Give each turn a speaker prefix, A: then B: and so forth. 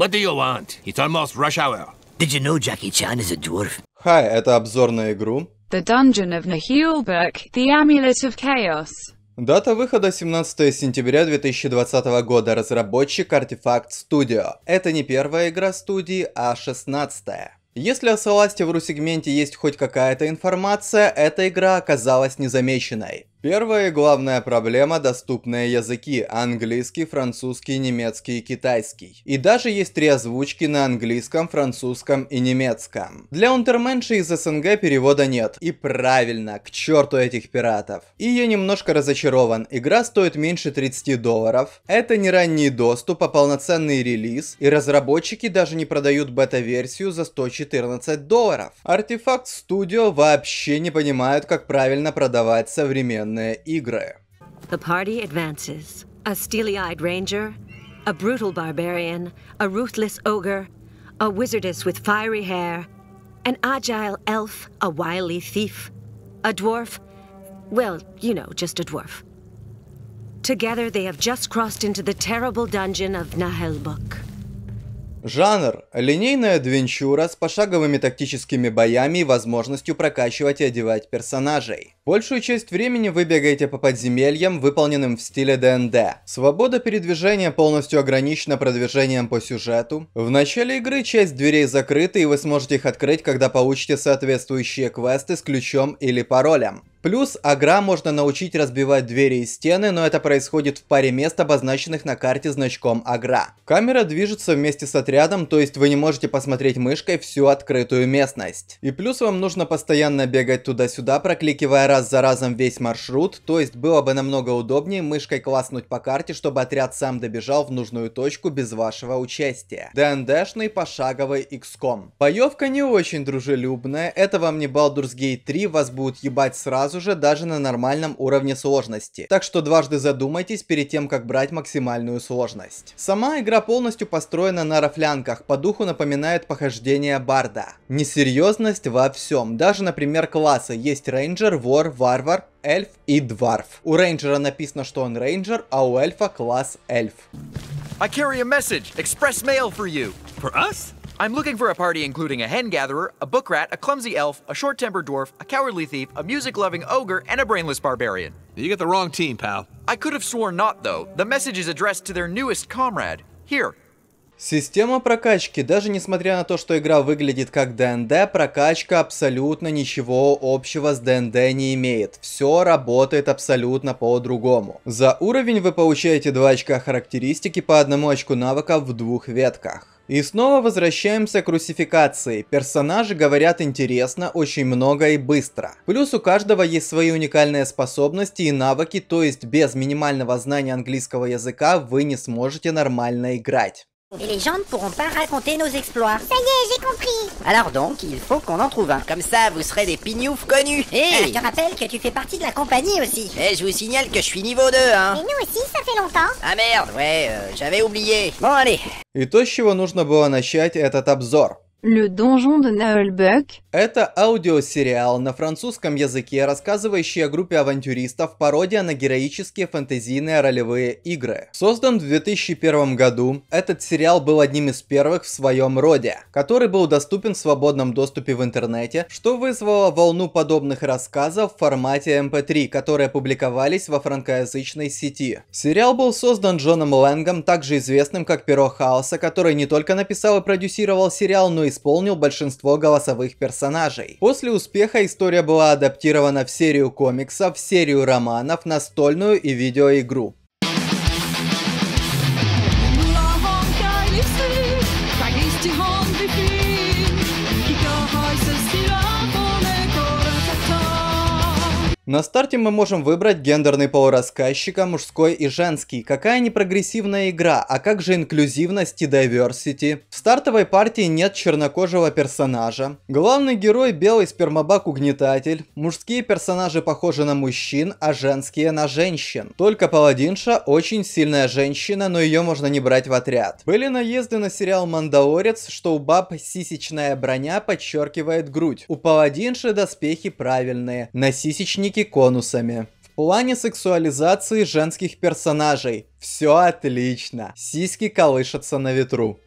A: What do you want? It's almost rush hour. Did you know Jackie Chan is a dwarf? Hi, это обзор на игру. The Dungeon of Nahulberg, The Amulet of Chaos. Дата выхода 17 сентября 2020 года, разработчик Artifact Studio. Это не первая игра студии, а 16 -я. Если о Celeste в ру-сегменте есть хоть какая-то информация, эта игра оказалась незамеченной. Первая и главная проблема – доступные языки – английский, французский, немецкий и китайский. И даже есть три озвучки на английском, французском и немецком. Для унтерменши из СНГ перевода нет. И правильно, к черту этих пиратов. И я немножко разочарован, игра стоит меньше 30 долларов, это не ранний доступ, а полноценный релиз, и разработчики даже не продают бета-версию за 114 долларов. Артефакт Studio вообще не понимают, как правильно продавать современные игры. The party advances. A steely-eyed ranger, a brutal barbarian, a ruthless ogre, a wizardess with fiery hair, an agile elf, a wily thief, a dwarf. Well, you know, just a dwarf. Together, they have just crossed into the terrible dungeon of Nahelbuk. Жанр – линейная адвенчура с пошаговыми тактическими боями и возможностью прокачивать и одевать персонажей. Большую часть времени вы бегаете по подземельям, выполненным в стиле ДНД. Свобода передвижения полностью ограничена продвижением по сюжету. В начале игры часть дверей закрыта и вы сможете их открыть, когда получите соответствующие квесты с ключом или паролем. Плюс агра можно научить разбивать двери и стены, но это происходит в паре мест, обозначенных на карте значком агра. Камера движется вместе с отрядом, то есть вы не можете посмотреть мышкой всю открытую местность. И плюс вам нужно постоянно бегать туда-сюда, прокликивая раз за разом весь маршрут, то есть было бы намного удобнее мышкой класснуть по карте, чтобы отряд сам добежал в нужную точку без вашего участия. ДНДшный пошаговый XCOM. Боевка не очень дружелюбная, это вам не Baldur's Gate 3, вас будут ебать сразу, сразу же даже на нормальном уровне сложности. Так что дважды задумайтесь перед тем, как брать максимальную сложность. Сама игра полностью построена на рафлянках, по духу напоминает похождение Барда. Несерьезность во всем, даже например классы, есть рейнджер, вор, варвар, эльф и дварф. У рейнджера написано, что он рейнджер, а у эльфа класс эльф. I carry a message, express mail for you. For us? I'm looking for a party including a hen gatherer, a book rat, a clumsy elf, a short tempered dwarf, a cowardly thief, a music loving ogre, and a brainless barbarian. You got the wrong team, pal. I could have sworn not, though. The message is addressed to their newest comrade. Here, Система прокачки, даже несмотря на то, что игра выглядит как ДНД, прокачка абсолютно ничего общего с ДНД не имеет. Все работает абсолютно по-другому. За уровень вы получаете 2 очка характеристики по 1 очку навыка в двух ветках. И снова возвращаемся к русификации. Персонажи говорят интересно, очень много и быстро. Плюс у каждого есть свои уникальные способности и навыки, то есть без минимального знания английского языка вы не сможете нормально играть. Et les gens ne pourront pas raconter nos exploits. Ça y est, j'ai compris. Alors donc, il faut qu'on en trouve un. Comme ça, vous serez des pignoufs connus. Et eh, eh. Je te rappelle que tu fais partie de la compagnie aussi. et eh, je vous signale que je suis niveau 2, hein. Et nous aussi, ça fait longtemps. Ah merde, ouais, euh, j'avais oublié. Bon, allez. то, с нужно было начать этот обзор. Le Donjon de Naulbuck. Это аудиосериал на французском языке, рассказывающий о группе авантюристов, пародия на героические фэнтезийные ролевые игры. Создан в 2001 году, этот сериал был одним из первых в своем роде, который был доступен в свободном доступе в интернете, что вызвало волну подобных рассказов в формате MP3, эм которые публиковались во франкоязычной сети. Сериал был создан Джоном Лэнгом, также известным как Перо Хаоса, который не только написал и продюсировал сериал, но и исполнил большинство голосовых персонажей. После успеха история была адаптирована в серию комиксов, серию романов, настольную и видеоигру. На старте мы можем выбрать гендерный пол рассказчика, мужской и женский. Какая не прогрессивная игра, а как же инклюзивность и diversity? В стартовой партии нет чернокожего персонажа. Главный герой белый спермобак-угнетатель. Мужские персонажи похожи на мужчин, а женские на женщин. Только паладинша очень сильная женщина, но ее можно не брать в отряд. Были наезды на сериал «Мандалорец», что у баб сисечная броня подчеркивает грудь. У паладинши доспехи правильные. На сисечнике девушки конусами. В плане сексуализации женских персонажей все отлично. Сиськи колышатся на ветру.